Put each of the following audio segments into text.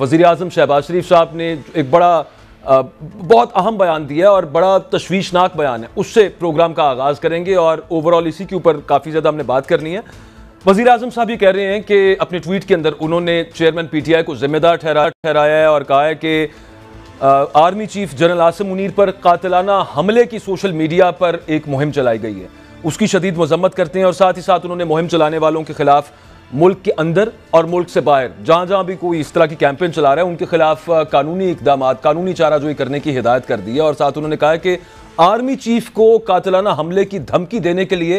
वज़ी अजम शहबाज शरीफ साहब ने एक बड़ा आ, बहुत अहम बयान दिया है और बड़ा तशवीशनाक बयान है उससे प्रोग्राम का आगाज़ करेंगे और ओवरऑल इसी के ऊपर काफ़ी ज़्यादा हमने बात करनी है वज़ी अजम साहब ये कह रहे हैं कि अपने ट्वीट के अंदर उन्होंने चेयरमैन पी टी आई को ज़िम्मेदार ठहरा ठहराया है और कहा है कि army chief general Asim Munir पर कातलाना हमले की सोशल मीडिया पर एक मुहिम चलाई गई है उसकी शदीद मजम्मत करते हैं और साथ ही साथ उन्होंने मुहिम चलाने वालों के खिलाफ मुल्क के अंदर और मुल्क से बाहर जहाँ जहाँ भी कोई इस तरह की कैंपेन चला रहा है उनके खिलाफ कानूनी इकदाम कानूनी चाराजोई करने की हिदायत कर दी है और साथ उन्होंने कहा कि आर्मी चीफ को कातलाना हमले की धमकी देने के लिए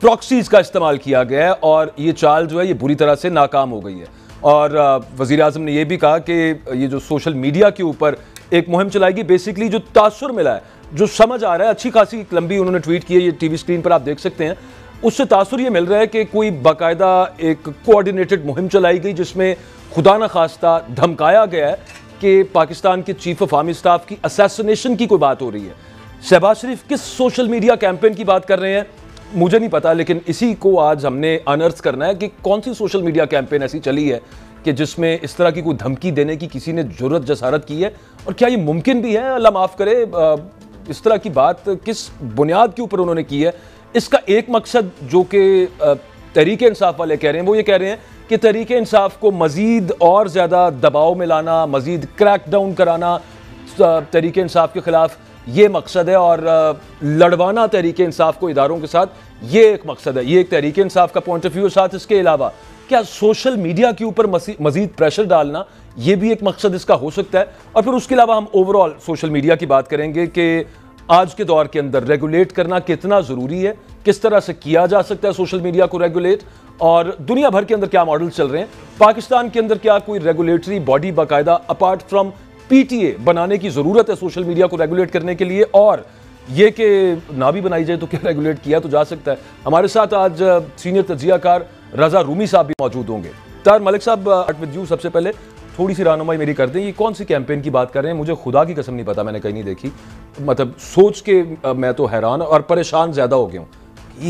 प्रॉक्सीज का इस्तेमाल किया गया है और ये चाल जो है ये बुरी तरह से नाकाम हो गई है और वजीर अजम ने यह भी कहा कि ये जो सोशल मीडिया के ऊपर एक मुहिम चलाएगी बेसिकली जो तासर मिला है जो समझ आ रहा है अच्छी खासी लंबी उन्होंने ट्वीट की है ये टीवी स्क्रीन पर आप देख सकते हैं उससे तासर ये मिल रहा है कि कोई बाकायदा एक कोऑर्डिनेटेड मुहिम चलाई गई जिसमें खुदा न खास्ता धमकाया गया है कि पाकिस्तान के चीफ ऑफ आर्मी स्टाफ की असैसिनेशन की कोई बात हो रही है शहबाज शरीफ किस सोशल मीडिया कैंपेन की बात कर रहे हैं मुझे नहीं पता लेकिन इसी को आज हमने अनर्थ करना है कि कौन सी सोशल मीडिया कैंपेन ऐसी चली है कि जिसमें इस तरह की कोई धमकी देने की किसी ने जरूरत जसारत की है और क्या ये मुमकिन भी है अल्लाह माफ़ करे इस तरह की बात किस बुनियाद के ऊपर उन्होंने की है इसका एक मकसद जो कि तहरीक इंसाफ वाले कह रहे हैं वो ये कह रहे हैं कि तहरीक इंसाफ को मज़ीद और ज़्यादा दबाव में लाना मज़ीद क्रैक डाउन कराना तहरीक इंसाफ के ख़िलाफ़ ये मकसद है और लड़वाना तहरीक इंसाफ को इदारों के साथ ये एक मकसद है ये एक तहरीक इंसाफ का पॉइंट ऑफ व्यू साथ इसके अलावा क्या सोशल मीडिया के ऊपर मजीद प्रेशर डालना ये भी एक मकसद इसका हो सकता है और फिर उसके अलावा हम ओवरऑल सोशल मीडिया की बात करेंगे कि आज के दौर के अंदर रेगुलेट करना कितना ज़रूरी है किस तरह से किया जा सकता है सोशल मीडिया को रेगुलेट और दुनिया भर के अंदर क्या मॉडल चल रहे हैं पाकिस्तान के अंदर क्या कोई रेगुलेटरी बॉडी बाकायदा अपार्ट फ्रॉम पीटीए बनाने की ज़रूरत है सोशल मीडिया को रेगुलेट करने के लिए और ये कि ना भी बनाई जाए तो क्या रेगुलेट किया तो जा सकता है हमारे साथ आज सीनियर uh, तजियाकार रजा रूमी साहब भी मौजूद होंगे तार मलिक साहब विद uh, यू सबसे पहले थोड़ी सी रहनुमाई मेरी कर दें ये कौन सी कैंपेन की बात कर रहे हैं मुझे खुदा की कसम नहीं पता मैंने कहीं नहीं देखी मतलब सोच के मैं तो हैरान और परेशान ज़्यादा हो गया हूँ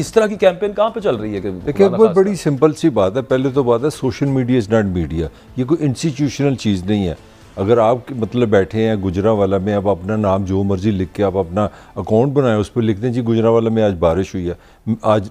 इस तरह की कैंपेन कहाँ पे चल रही है देखिए एक बहुत बड़ी सिंपल सी बात है पहले तो बात है social media is not media ये कोई इंस्टीट्यूशनल चीज़ नहीं है अगर आप मतलब बैठे हैं गुजरा वाला में आप अपना नाम जो मर्जी लिख के आप अपना अकाउंट बनाए उस पर लिख दें जी गुजरा वाला में आज बारिश हुई है आज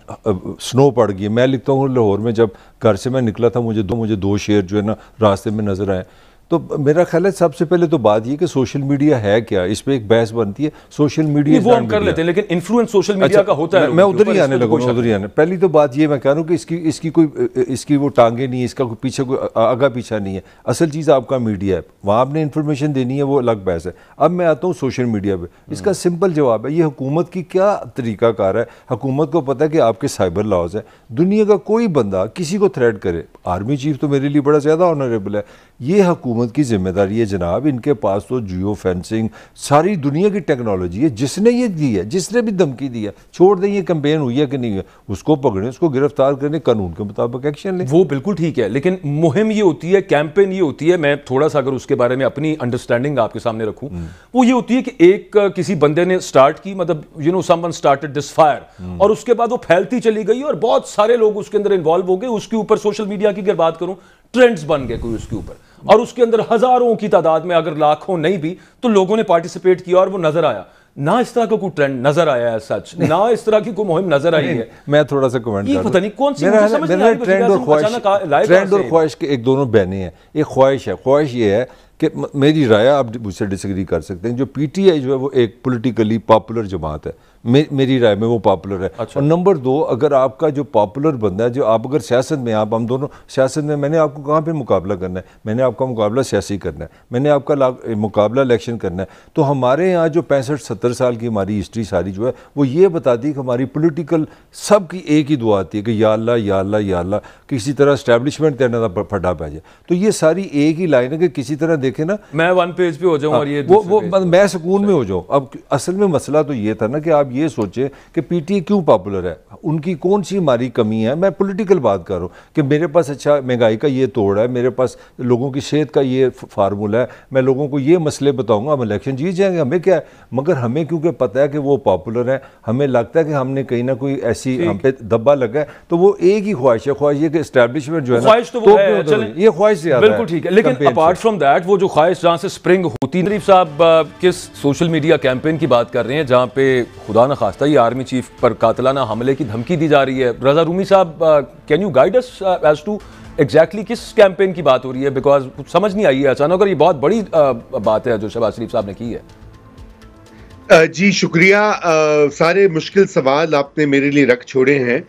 स्नो पड़ गई है मैं लिखता हूँ लाहौर में जब घर से मैं निकला था मुझे दो मुझे दो शेर जो है ना रास्ते में नज़र आए तो मेरा ख्याल है सबसे पहले तो बात ये कि सोशल मीडिया है क्या इस पर एक बहस बनती है सोशल मीडिया वो हम कर लेते हैं लेकिन इन्फ्लुएंस सोशल मीडिया अच्छा, का होता मैं, है मैं उधर ही आने लगा उधर ही आने पहली तो बात ये मैं कह रहा हूँ कि इसकी इसकी कोई इसकी वो टांगे नहीं है इसका कोई पीछे कोई आगा पीछा नहीं है असल चीज़ आपका मीडिया है वहाँ आपने इन्फॉर्मेशन देनी है वो अलग बहस है अब मैं आता हूँ सोशल मीडिया पर इसका सिंपल हम्म। जवाब है ये हुकूमत की क्या तरीकाकार है हुकूमत को पता है कि आपके साइबर लॉज है दुनिया का कोई बंदा किसी को थ्रेड करे आर्मी चीफ तो मेरे लिए बड़ा ज़्यादा ऑनरेबल है ये हकूमत हुकूमत की जिम्मेदारी है जनाब इनके पास तो जियो फेंसिंग सारी दुनिया की टेक्नोलॉजी है जिसने ये दी है जिसने भी धमकी दी है छोड़ दें ये कंपेन हुई है कि नहीं हुई उसको पकड़ें उसको गिरफ्तार करें कानून के मुताबिक एक्शन लें वो बिल्कुल ठीक है लेकिन मुहिम ये होती है कैंपेन ये होती है मैं थोड़ा सा अगर उसके बारे में अपनी अंडरस्टैंडिंग आपके सामने रखूँ हम्म। वो ये होती है कि एक किसी बंदे ने स्टार्ट की मतलब you know someone started this fire और उसके बाद वो फैलती चली गई और बहुत सारे लोग उसके अंदर इन्वॉल्व हो गए उसके ऊपर सोशल मीडिया की अगर बात करूँ ट्रेंड्स बन गए कोई उसके ऊपर और उसके अंदर हजारों की तादाद में अगर लाखों नहीं भी तो लोगों ने पार्टिसिपेट किया और वो नजर आया ना इस तरह का कोई ट्रेंड नजर आया है सच ना इस तरह की कोई मुहिम नजर आई है मैं थोड़ा सा कमेंट पता नहीं कौन सी मेरा, मेरा ट्रेंड और ख्वाहिश ट्रेंड और ख्वाहिश के एक दोनों बहने हैं एक ख्वाहिश है ख्वाहिश ये है कि मेरी राय आप मुझसे डिसग्री कर सकते हैं जो पीटीआई जो है वो एक पॉलिटिकली पॉपुलर जमात है मे, मेरी राय में वो पॉपुलर है अच्छा। और नंबर दो अगर आपका जो पॉपुलर बंदा है जो आप अगर सियासत में आप हम दोनों सियासत में मैंने आपको कहाँ पे मुकाबला करना है मैंने आपका मुकाबला सियासी करना है मैंने आपका मुकाबला इलेक्शन करना है तो हमारे यहाँ जो पैंसठ सत्तर साल की हमारी हिस्ट्री सारी जो है वो ये बताती है कि हमारी पोलिटिकल सब की एक ही दुआ आती है कि या अल्लाह या अल्लाह या अल्लाह किसी तरह स्टैब्लिशमेंट देना फटा पै जाए तो ये सारी एक ही लाइन है कि किसी तरह देखे ना मैं वन पेज पे हो जाऊँ और हाँ, ये वो वो मैं सुकून में हो जाऊँ अब असल में मसला तो ये था ना कि आप ये सोचें कि पीटीए क्यों पॉपुलर है उनकी कौन सी हमारी कमी है मैं पॉलिटिकल बात कर रहा हूँ कि मेरे पास अच्छा महंगाई का ये तोड़ है मेरे पास लोगों की सेहत का ये फार्मूला है मैं लोगों को ये मसले बताऊँगा हम इलेक्शन जीत जाएंगे हमें क्या है मगर हमें क्योंकि पता है कि वो पॉपुलर है हमें लगता है कि हमने कहीं ना कोई ऐसी हम पे दब्बा लगा है तो वो एक ही ख्वाहिश है ख्वाहिश ये कि इस्टेब्लिशमेंट जो है ख्वाहिश तो वो है ये ख्वाहिश बिल्कुल ठीक है लेकिन अपार्ट फ्रॉम दैट वो जो ख्वाहिश जहाँ से स्प्रिंग होती नरीफ साहब किस सोशल मीडिया कैंपेन की बात कर रहे हैं जहाँ पे खुदा न खास्ता ये आर्मी चीफ पर कातलाना हमले की धमकी दी जा रही है रजा रूमी साहब can you guide us as to exactly किस कैंपेन की बात हो रही है बिकॉज समझ नहीं आई है अचानक और ये बहुत बड़ी आ, बात है जो शहबाज शरीफ साहब ने की है जी शुक्रिया आ, सारे मुश्किल सवाल आपने मेरे लिए रख छोड़े हैं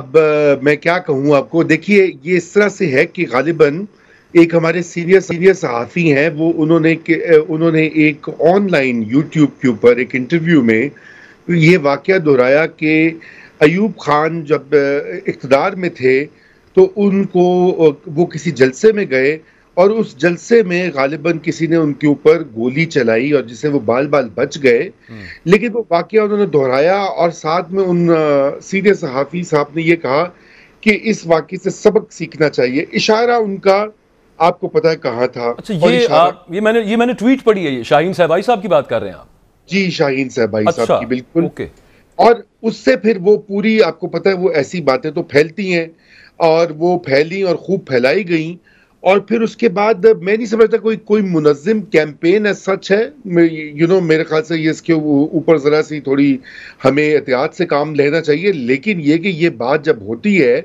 अब आ, मैं क्या कहूँ आपको देखिए ये इस तरह से है कि गालिबा एक हमारे सीनियर सीनियर सहाफ़ी हैं वो उन्होंने उन्होंने एक ऑनलाइन यूट्यूब के ऊपर एक इंटरव्यू में ये वाक़ दोहराया कि अयूब खान जब इकतदार में थे तो उनको वो किसी जलसे में गए और उस जलसे में गालिबा किसी ने उनके ऊपर गोली चलाई और जिससे वो बाल बाल बच गए हम्म। लेकिन वो वाक़ उन्होंने दोहराया और साथ में उन सीधे सहाफ़ी साहब ने ये कहा कि इस वाक़े से सबक सीखना चाहिए इशारा उनका आपको पता है कहाँ था अच्छा ये आप ये मैंने ये मैंने ट्वीट पढ़ी है ये शाहीन सहबाई साहब की बात कर रहे हैं आप जी शाहीन सहबाई अच्छा, साहब की बिल्कुल ओके और उससे फिर वो पूरी आपको पता है वो ऐसी बातें तो फैलती हैं और वो फैली और खूब फैलाई गई और फिर उसके बाद मैं नहीं समझता कोई कोई मुनजिम कैंपेन है सच है यू नो मेरे ख्याल से ये इसके ऊपर ज़रा सी थोड़ी हमें एहतियात से काम लेना चाहिए लेकिन ये कि ये बात जब होती है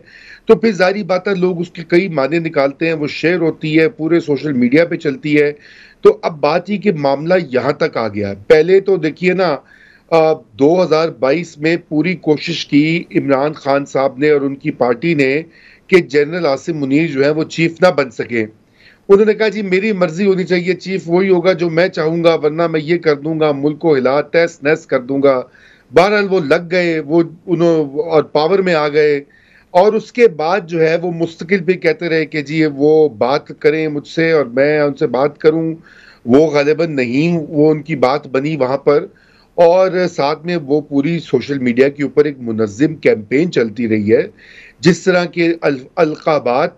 तो फिर जारी बात लोग उसके कई माने निकालते हैं वो शेयर होती है पूरे सोशल मीडिया पे चलती है तो अब बात ही कि मामला यहाँ तक आ गया पहले तो देखिए ना दो में पूरी कोशिश की इमरान खान साहब ने और उनकी पार्टी ने कि जनरल आसिम मुनीर जो है वो चीफ ना बन सके उन्होंने कहा जी मेरी मर्जी होनी चाहिए चीफ वही होगा जो मैं चाहूंगा वरना मैं ये कर दूंगा मुल्क को हिला तहस नहस कर दूंगा बहरहाल वो लग गए वो उन्होंने और पावर में आ गए और उसके बाद जो है वो मुस्तकिल भी कहते रहे कि जी वो बात करें मुझसे और मैं उनसे बात करूं वो गालिबा नहीं वो उनकी बात बनी वहाँ पर और साथ में वो पूरी सोशल मीडिया के ऊपर एक मुनज़म कैंपेन चलती रही है जिस तरह के अलकाबात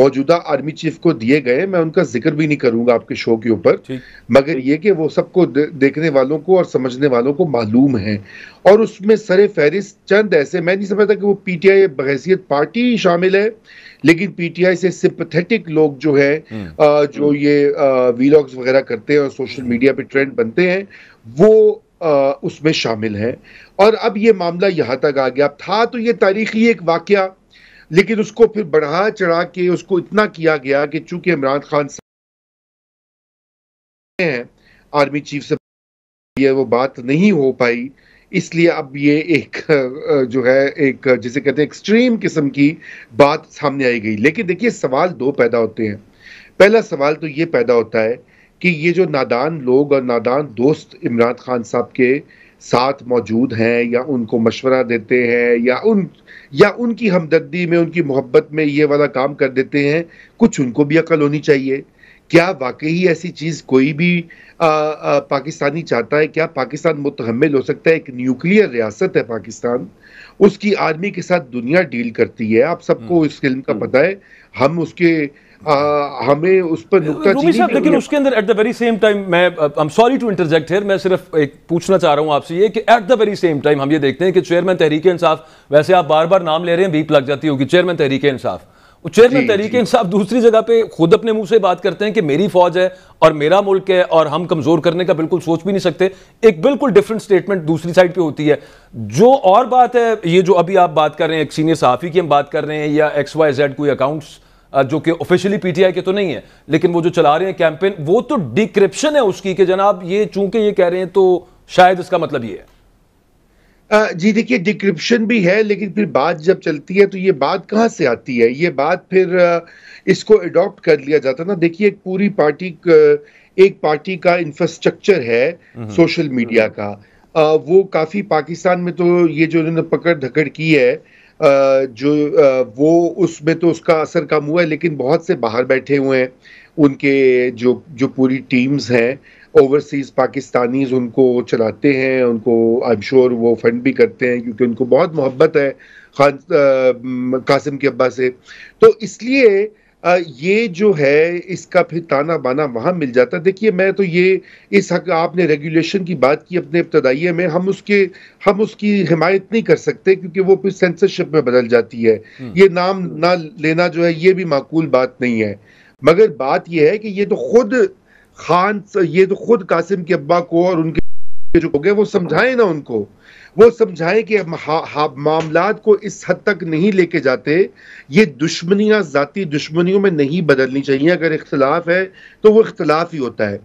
मौजूदा आर्मी चीफ को दिए गए मैं उनका जिक्र भी नहीं करूंगा आपके शो के ऊपर मगर ये कि वो सबको देखने वालों को और समझने वालों को मालूम है और उसमें सरे फहरिस्त चंद ऐसे मैं नहीं समझता कि वो पीटीआई बहसीत पार्टी शामिल है लेकिन पीटीआई से सिपथेटिक लोग जो है आ, हम्म। जो ये वीलॉग्स वगैरह करते हैं और सोशल मीडिया पर ट्रेंड बनते हैं वो उसमें शामिल हैं और अब ये मामला यहाँ तक आ गया था तो ये तारीखी एक वाक़ लेकिन उसको फिर बढ़ा चढ़ा के उसको इतना किया गया कि चूंकि इमरान खान हैं आर्मी चीफ से ये वो बात नहीं हो पाई इसलिए अब ये एक जो है एक जिसे कहते हैं एक्सट्रीम किस्म की बात सामने आई गई लेकिन देखिए सवाल दो पैदा होते हैं पहला सवाल तो ये पैदा होता है कि ये जो नादान लोग और नादान दोस्त इमरान खान साहब के साथ मौजूद हैं या उनको मशवरा देते हैं या उन या उनकी हमदर्दी में उनकी मोहब्बत में ये वाला काम कर देते हैं कुछ उनको भी अकल होनी चाहिए क्या वाकई ऐसी चीज़ कोई भी आ, आ, पाकिस्तानी चाहता है क्या पाकिस्तान मुतहमल हो सकता है एक न्यूक्लियर रियासत है पाकिस्तान उसकी आर्मी के साथ दुनिया डील करती है आप सबको हम्म। इस फिल्म का हम्म। पता है हम उसके हमें उस पर रूमी साहब लेकिन उसके अंदर at the very same time मैं I am sorry to interject here मैं सिर्फ एक पूछना चाह रहा हूं आपसे ये कि at the very same time हम ये देखते हैं कि चेयरमैन तहरीक इंसाफ वैसे आप बार बार नाम ले रहे हैं बीप लग जाती होगी चेयरमैन तहरीक इंसाफ चेयरमैन तहरीक इंसाफ दूसरी जगह पे खुद अपने मुंह से बात करते हैं कि मेरी फौज है और मेरा मुल्क है और हम कमजोर करने का बिल्कुल सोच भी नहीं सकते एक बिल्कुल डिफरेंट स्टेटमेंट दूसरी साइड पे होती है जो और बात है ये जो अभी आप बात कर रहे हैं एक सीनियर सहाफी की हम बात कर रहे हैं या एक्स वाई जेड कोई अकाउंट्स जो कि ऑफिशियली पीटीआई के तो नहीं है लेकिन वो जो चला रहे हैं कैंपेन वो तो डिक्रिप्शन है उसकी कि जनाब ये चूंकि ये कह रहे हैं तो शायद इसका मतलब ये है जी देखिए डिक्रिप्शन भी है लेकिन फिर बात जब चलती है तो ये बात कहाँ से आती है ये बात फिर इसको एडॉप्ट कर लिया जाता ना देखिए एक पूरी पार्टी एक पार्टी का इंफ्रास्ट्रक्चर है सोशल हम्म। मीडिया का आ, वो काफ़ी पाकिस्तान में तो ये जो इन्होंने पकड़ धकड़ की है जो वो उसमें तो उसका असर कम हुआ है लेकिन बहुत से बाहर बैठे हुए हैं उनके जो जो पूरी टीम्स हैं ओवरसीज पाकिस्तानीज उनको चलाते हैं उनको आई एम श्योर वो फंड भी करते हैं क्योंकि उनको बहुत मोहब्बत है खान कासिम के अब्बा से तो इसलिए ये जो है इसका फिर ताना बाना वहाँ मिल जाता है देखिए मैं तो ये इस हक आपने रेगुलेशन की बात की अपने इब्तदाइये में हम उसके हम उसकी हिमायत नहीं कर सकते क्योंकि वो फिर सेंसरशिप में बदल जाती है हम्म। ये नाम ना लेना जो है ये भी माकूल बात नहीं है मगर बात यह है कि ये तो खुद खान ये तो खुद कासिम के अब्बा को और उनके जो हो गए वो समझाएं ना उनको वो समझाएं कि मामला को इस हद तक नहीं लेके जाते ये दुश्मनियाँ ज़ाती दुश्मनियों में नहीं बदलनी चाहिए अगर इख्तलाफ है तो वो इख्तलाफ ही होता है